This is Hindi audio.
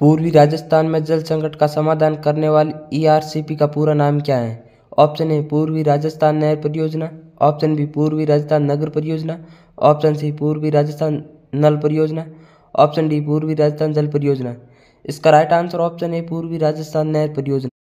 पूर्वी राजस्थान में जल संकट का समाधान करने वाली ई आर सी पी का पूरा नाम क्या है ऑप्शन ए पूर्वी राजस्थान नहर परियोजना ऑप्शन बी पूर्वी राजस्थान नगर परियोजना ऑप्शन सी पूर्वी राजस्थान नल परियोजना ऑप्शन डी पूर्वी राजस्थान जल परियोजना इसका राइट आंसर ऑप्शन ए पूर्वी राजस्थान नहर परियोजना